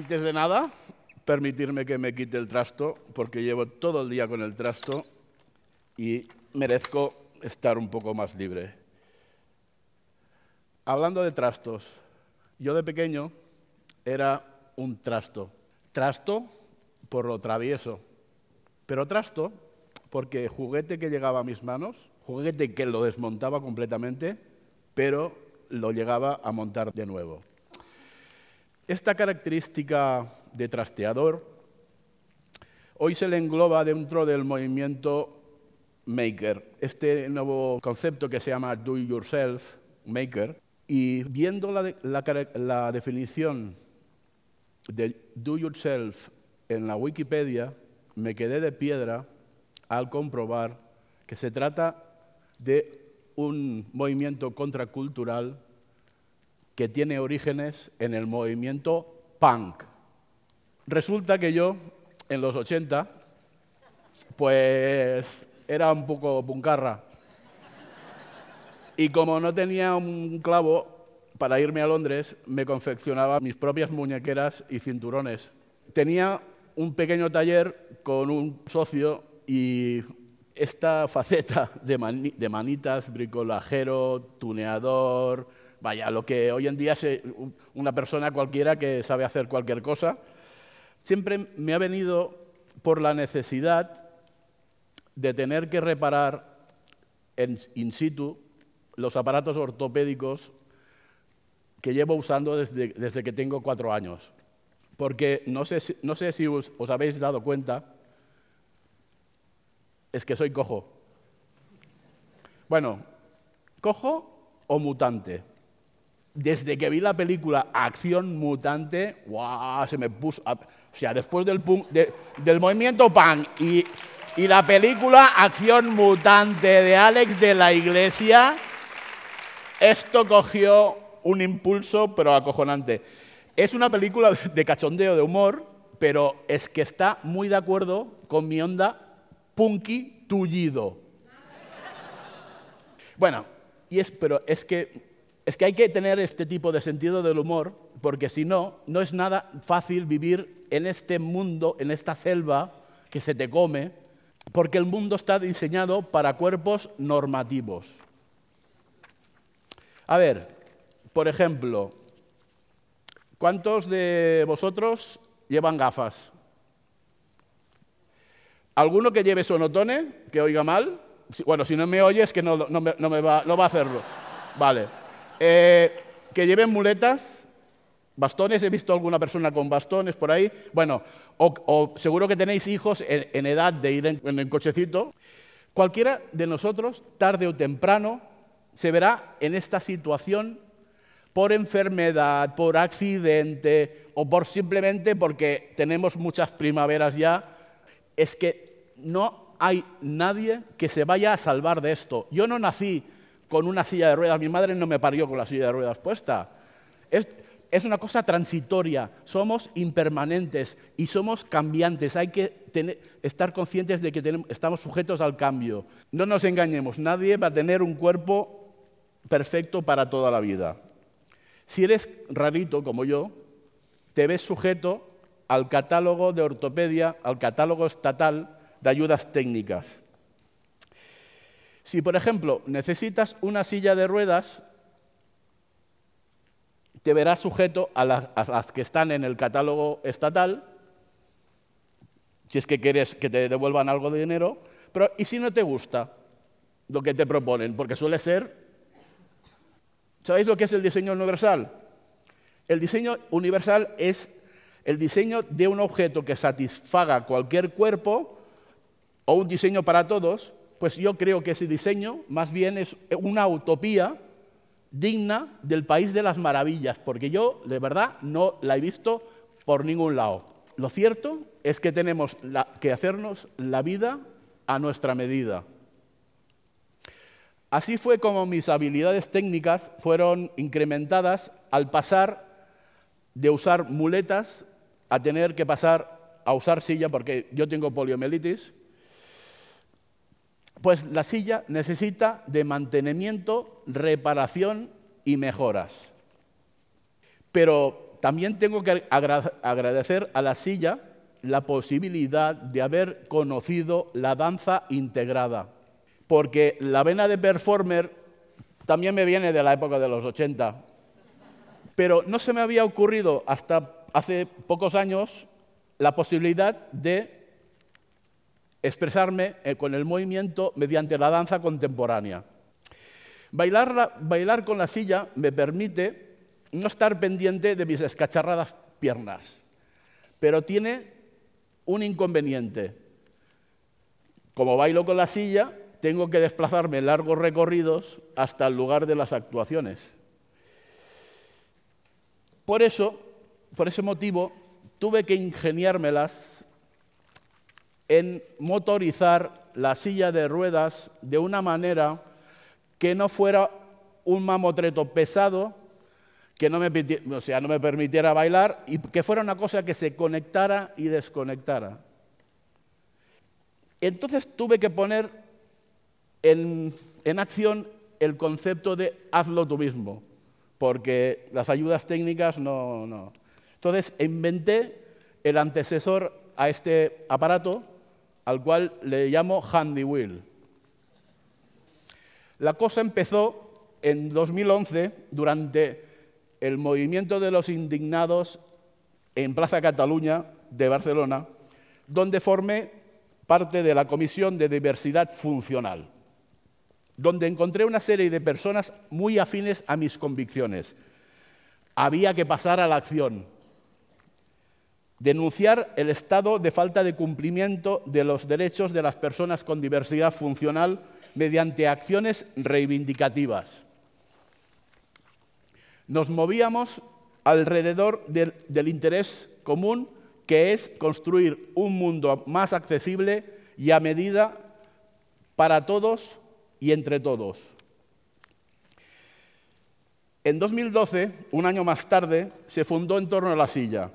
Antes de nada, permitirme que me quite el trasto, porque llevo todo el día con el trasto y merezco estar un poco más libre. Hablando de trastos, yo de pequeño era un trasto. Trasto por lo travieso, pero trasto porque juguete que llegaba a mis manos, juguete que lo desmontaba completamente, pero lo llegaba a montar de nuevo. Esta característica de trasteador hoy se le engloba dentro del movimiento maker, este nuevo concepto que se llama do yourself maker. Y viendo la, definición de do yourself en la Wikipedia, me quedé de piedra al comprobar que se trata de un movimiento contracultural que tiene orígenes en el movimiento punk. Resulta que yo, en los 80, pues era un poco puncarra. Y como no tenía un clavo para irme a Londres, me confeccionaba mis propias muñequeras y cinturones. Tenía un pequeño taller con un socio y esta faceta de, de manitas, bricolajero, tuneador, vaya, lo que hoy en día es eh, una persona cualquiera que sabe hacer cualquier cosa, siempre me ha venido por la necesidad de tener que reparar in situ los aparatos ortopédicos que llevo usando desde, que tengo cuatro años. Porque no sé, si, os habéis dado cuenta, es que soy cojo. Bueno, cojo o mutante desde que vi la película Acción Mutante, ¡guau! se me puso... o sea, después del, del movimiento punk y, y la película Acción Mutante de Alex de la Iglesia, esto cogió un impulso pero acojonante. Es una película de cachondeo, de humor, pero es que está muy de acuerdo con mi onda punky tullido. Bueno, y es, pero es que es que hay que tener este tipo de sentido del humor, porque si no, no es nada fácil vivir en este mundo, en esta selva que se te come, porque el mundo está diseñado para cuerpos normativos. A ver, por ejemplo, ¿cuántos de vosotros llevan gafas? ¿Alguno que lleve sonotone, que oiga mal? Bueno, si no me oyes, que no, me, va, va a hacerlo. Vale. Eh, que lleven muletas, bastones, he visto alguna persona con bastones por ahí. Bueno, o, seguro que tenéis hijos en, edad de ir en, cochecito. Cualquiera de nosotros, tarde o temprano, se verá en esta situación por enfermedad, por accidente o por simplemente porque tenemos muchas primaveras ya. Es que no hay nadie que se vaya a salvar de esto. Yo no nací con una silla de ruedas. Mi madre no me parió con la silla de ruedas puesta. Es, una cosa transitoria. Somos impermanentes y somos cambiantes. Hay que estar conscientes de que estamos sujetos al cambio. No nos engañemos, nadie va a tener un cuerpo perfecto para toda la vida. Si eres rarito como yo, te ves sujeto al catálogo de ortopedia, al catálogo estatal de ayudas técnicas. Si, por ejemplo, necesitas una silla de ruedas, te verás sujeto a las, que están en el catálogo estatal, si es que quieres que te devuelvan algo de dinero, pero ¿y si no te gusta lo que te proponen? Porque suele ser... ¿Sabéis lo que es el diseño universal? El diseño universal es el diseño de un objeto que satisfaga cualquier cuerpo o un diseño para todos, pues yo creo que ese diseño más bien es una utopía digna del país de las maravillas, porque yo de verdad no la he visto por ningún lado. Lo cierto es que tenemos que hacernos la vida a nuestra medida. Así fue como mis habilidades técnicas fueron incrementadas al pasar de usar muletas a tener que pasar a usar silla, porque yo tengo poliomielitis, pues la silla necesita de mantenimiento, reparación y mejoras. Pero también tengo que agradecer a la silla la posibilidad de haber conocido la danza integrada, porque la vena de performer también me viene de la época de los 80, pero no se me había ocurrido hasta hace pocos años la posibilidad de expresarme eh, con el movimiento mediante la danza contemporánea. Bailar, bailar con la silla me permite no estar pendiente de mis escacharradas piernas, pero tiene un inconveniente. Como bailo con la silla, tengo que desplazarme largos recorridos hasta el lugar de las actuaciones. Por eso, por ese motivo, tuve que ingeniármelas en motorizar la silla de ruedas de una manera que no fuera un mamotreto pesado, que no me, o sea, no me permitiera bailar y que fuera una cosa que se conectara y desconectara. Entonces tuve que poner en, en acción el concepto de hazlo tú mismo, porque las ayudas técnicas no, no. Entonces inventé el antecesor a este aparato, al cual le llamo Handy Will. La cosa empezó en 2011 durante el movimiento de los indignados en Plaza Cataluña de Barcelona, donde formé parte de la Comisión de Diversidad Funcional, donde encontré una serie de personas muy afines a mis convicciones. Había que pasar a la acción, denunciar el estado de falta de cumplimiento de los derechos de las personas con diversidad funcional mediante acciones reivindicativas. Nos movíamos alrededor del, interés común que es construir un mundo más accesible y a medida para todos y entre todos. En 2012, un año más tarde, se fundó en torno a la silla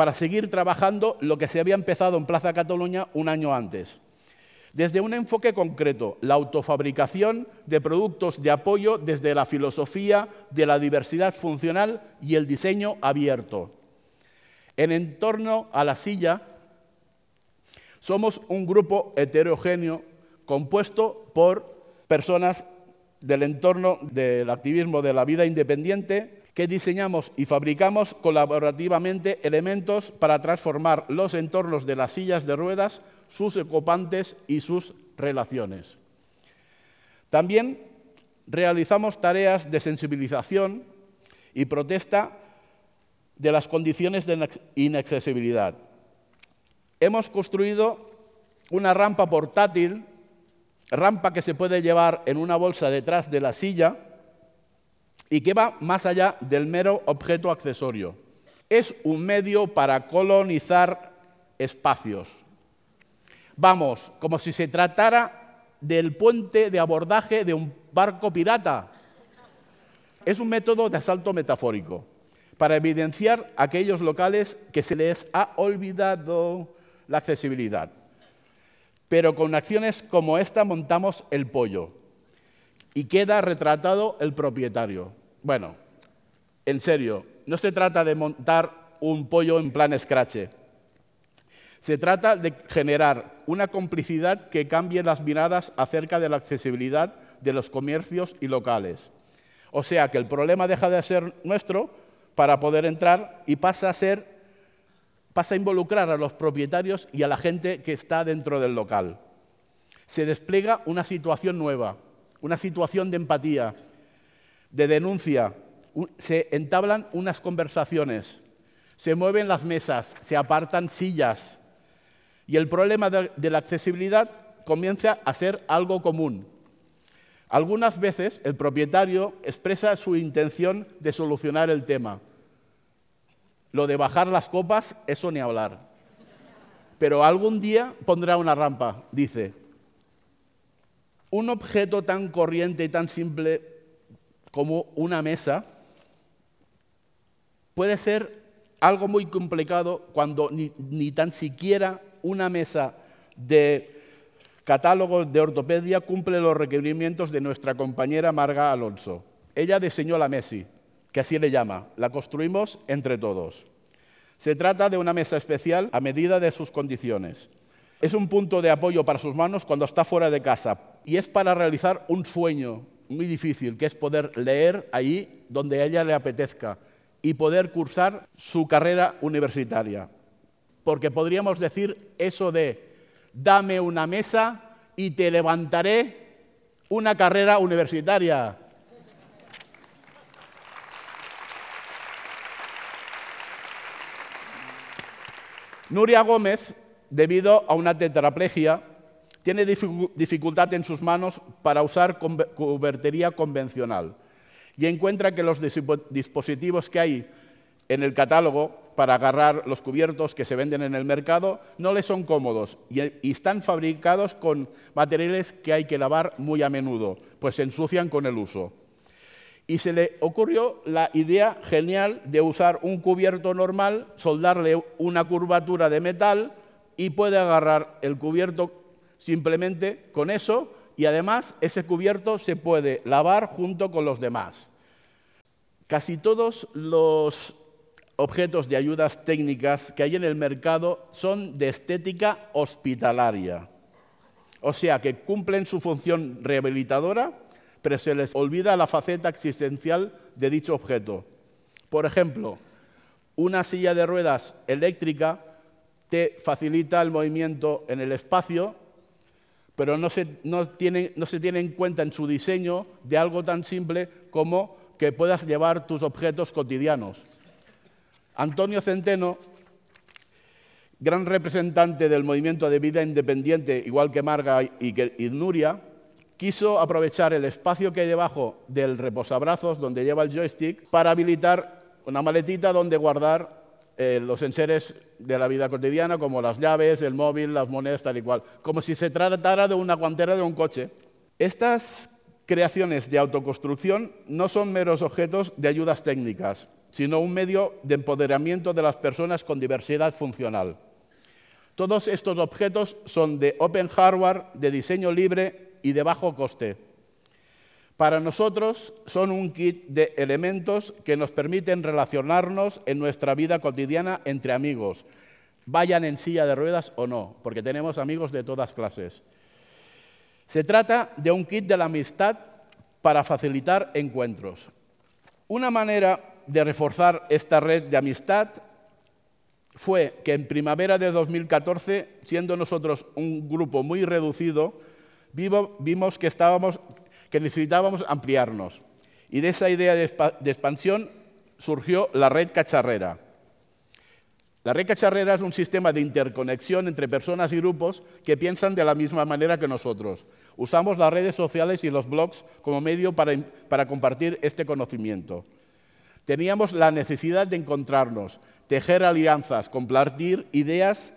para seguir trabajando lo que se había empezado en Plaza Cataluña un año antes. Desde un enfoque concreto, la autofabricación de productos de apoyo desde la filosofía de la diversidad funcional y el diseño abierto. En Entorno a la silla, somos un grupo heterogéneo compuesto por personas del entorno del activismo de la vida independiente, que diseñamos y fabricamos colaborativamente elementos para transformar los entornos de las sillas de ruedas, sus ocupantes y sus relaciones. También realizamos tareas de sensibilización y protesta de las condiciones de inaccesibilidad. Hemos construido una rampa portátil, rampa que se puede llevar en una bolsa detrás de la silla, y que va más allá del mero objeto accesorio. Es un medio para colonizar espacios. Vamos, como si se tratara del puente de abordaje de un barco pirata. Es un método de asalto metafórico para evidenciar aquellos locales que se les ha olvidado la accesibilidad. Pero con acciones como esta montamos el pollo y queda retratado el propietario. Bueno, en serio, no se trata de montar un pollo en plan Scratch. Se trata de generar una complicidad que cambie las miradas acerca de la accesibilidad de los comercios y locales. O sea que el problema deja de ser nuestro para poder entrar y pasa a ser pasa a involucrar a los propietarios y a la gente que está dentro del local. Se despliega una situación nueva, una situación de empatía, de denuncia, se entablan unas conversaciones, se mueven las mesas, se apartan sillas y el problema de, la accesibilidad comienza a ser algo común. Algunas veces el propietario expresa su intención de solucionar el tema. Lo de bajar las copas, eso ni hablar. Pero algún día pondrá una rampa, dice. Un objeto tan corriente y tan simple como una mesa puede ser algo muy complicado cuando ni, tan siquiera una mesa de catálogo de ortopedia cumple los requerimientos de nuestra compañera Marga Alonso. Ella diseñó la Messi, que así le llama. La construimos entre todos. Se trata de una mesa especial a medida de sus condiciones. Es un punto de apoyo para sus manos cuando está fuera de casa y es para realizar un sueño muy difícil, que es poder leer ahí donde a ella le apetezca y poder cursar su carrera universitaria. Porque podríamos decir eso de, dame una mesa y te levantaré una carrera universitaria. Nuria Gómez, debido a una tetraplegia, tiene dificultad en sus manos para usar cubertería convencional y encuentra que los dispositivos que hay en el catálogo para agarrar los cubiertos que se venden en el mercado no le son cómodos y están fabricados con materiales que hay que lavar muy a menudo, pues se ensucian con el uso. Y se le ocurrió la idea genial de usar un cubierto normal, soldarle una curvatura de metal y puede agarrar el cubierto simplemente con eso y además ese cubierto se puede lavar junto con los demás. Casi todos los objetos de ayudas técnicas que hay en el mercado son de estética hospitalaria. O sea, que cumplen su función rehabilitadora, pero se les olvida la faceta existencial de dicho objeto. Por ejemplo, una silla de ruedas eléctrica te facilita el movimiento en el espacio pero no se, tiene, no se tiene en cuenta en su diseño de algo tan simple como que puedas llevar tus objetos cotidianos. Antonio Centeno, gran representante del movimiento de vida independiente, igual que Marga y, que, Nuria, quiso aprovechar el espacio que hay debajo del reposabrazos, donde lleva el joystick, para habilitar una maletita donde guardar eh, los enseres de la vida cotidiana, como las llaves, el móvil, las monedas, tal y cual, como si se tratara de una guantera de un coche. Estas creaciones de autoconstrucción no son meros objetos de ayudas técnicas, sino un medio de empoderamiento de las personas con diversidad funcional. Todos estos objetos son de open hardware, de diseño libre y de bajo coste para nosotros son un kit de elementos que nos permiten relacionarnos en nuestra vida cotidiana entre amigos, vayan en silla de ruedas o no, porque tenemos amigos de todas clases. Se trata de un kit de la amistad para facilitar encuentros. Una manera de reforzar esta red de amistad fue que en primavera de 2014, siendo nosotros un grupo muy reducido, vimos que estábamos que necesitábamos ampliarnos. Y de esa idea de, expansión surgió la red cacharrera. La red cacharrera es un sistema de interconexión entre personas y grupos que piensan de la misma manera que nosotros. Usamos las redes sociales y los blogs como medio para, para compartir este conocimiento. Teníamos la necesidad de encontrarnos, tejer alianzas, compartir ideas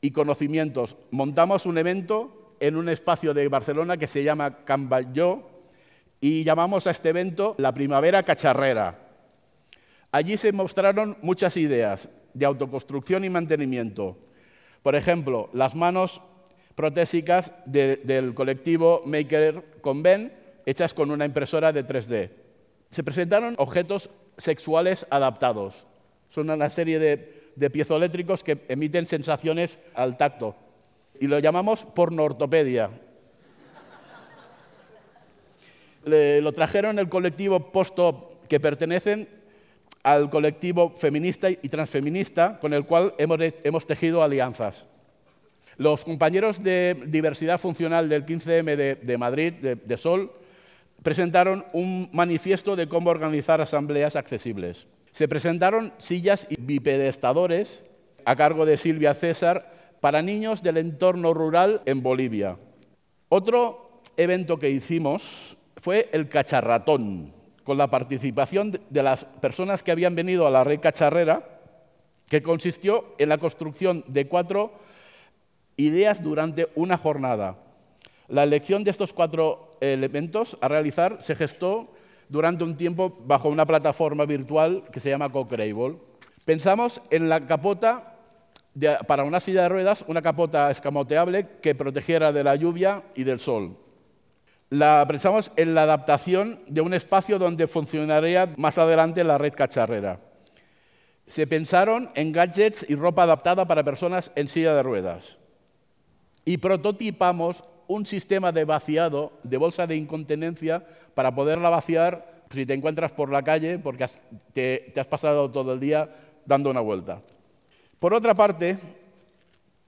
y conocimientos. Montamos un evento en un espacio de Barcelona que se llama Camballó y llamamos a este evento la Primavera Cacharrera. Allí se mostraron muchas ideas de autoconstrucción y mantenimiento. Por ejemplo, las manos protésicas del colectivo Maker Conven, hechas con una impresora de 3D. Se presentaron objetos sexuales adaptados. Son una serie de piezoeléctricos que emiten sensaciones al tacto y lo llamamos porno-ortopedia. lo trajeron el colectivo post que pertenecen al colectivo feminista y transfeminista con el cual hemos, hemos tejido alianzas. Los compañeros de diversidad funcional del 15M de, Madrid, de Sol, presentaron un manifiesto de cómo organizar asambleas accesibles. Se presentaron sillas y bipedestadores a cargo de Silvia César, para niños del entorno rural en Bolivia. Otro evento que hicimos fue el cacharratón, con la participación de las personas que habían venido a la red cacharrera, que consistió en la construcción de cuatro ideas durante una jornada. La elección de estos cuatro elementos a realizar se gestó durante un tiempo bajo una plataforma virtual que se llama CoCreable. Pensamos en la capota para una silla de ruedas una capota escamoteable que protegiera de la lluvia y del sol. La pensamos en la adaptación de un espacio donde funcionaría más adelante la red cacharrera. Se pensaron en gadgets y ropa adaptada para personas en silla de ruedas. Y prototipamos un sistema de vaciado de bolsa de incontinencia para poderla vaciar si te encuentras por la calle porque te has pasado todo el día dando una vuelta. Por otra parte,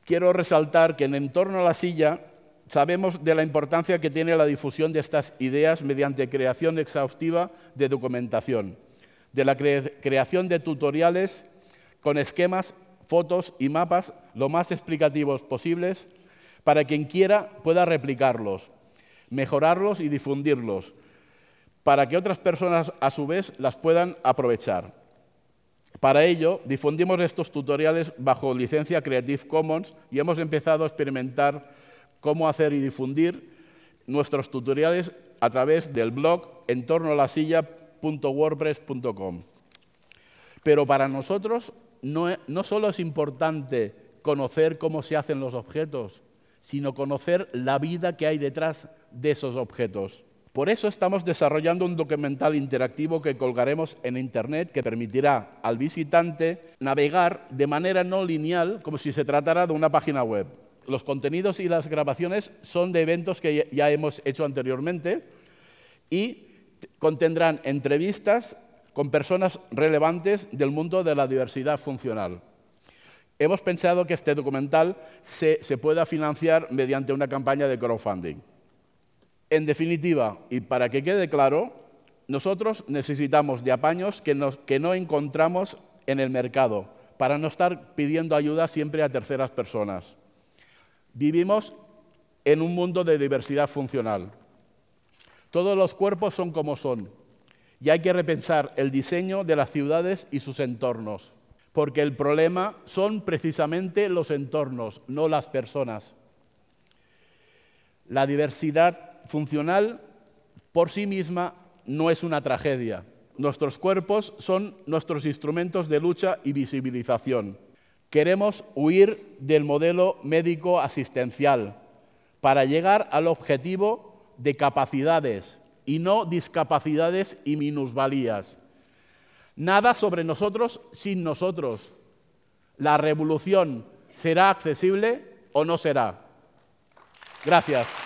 quiero resaltar que en torno entorno a la silla sabemos de la importancia que tiene la difusión de estas ideas mediante creación exhaustiva de documentación, de la creación de tutoriales con esquemas, fotos y mapas lo más explicativos posibles para quien quiera pueda replicarlos, mejorarlos y difundirlos, para que otras personas a su vez las puedan aprovechar. Para ello, difundimos estos tutoriales bajo licencia Creative Commons y hemos empezado a experimentar cómo hacer y difundir nuestros tutoriales a través del blog entornolasilla.wordpress.com. Pero para nosotros no, e, no solo es importante conocer cómo se hacen los objetos, sino conocer la vida que hay detrás de esos objetos. Por eso estamos desarrollando un documental interactivo que colgaremos en Internet que permitirá al visitante navegar de manera no lineal como si se tratara de una página web. Los contenidos y las grabaciones son de eventos que ya hemos hecho anteriormente y contendrán entrevistas con personas relevantes del mundo de la diversidad funcional. Hemos pensado que este documental se, se pueda financiar mediante una campaña de crowdfunding. En definitiva, y para que quede claro, nosotros necesitamos de apaños que, no encontramos en el mercado, para no estar pidiendo ayuda siempre a terceras personas. Vivimos en un mundo de diversidad funcional. Todos los cuerpos son como son y hay que repensar el diseño de las ciudades y sus entornos, porque el problema son precisamente los entornos, no las personas. La diversidad funcional por sí misma no es una tragedia. Nuestros cuerpos son nuestros instrumentos de lucha y visibilización. Queremos huir del modelo médico asistencial para llegar al objetivo de capacidades y no discapacidades y minusvalías. Nada sobre nosotros sin nosotros. La revolución será accesible o no será. Gracias.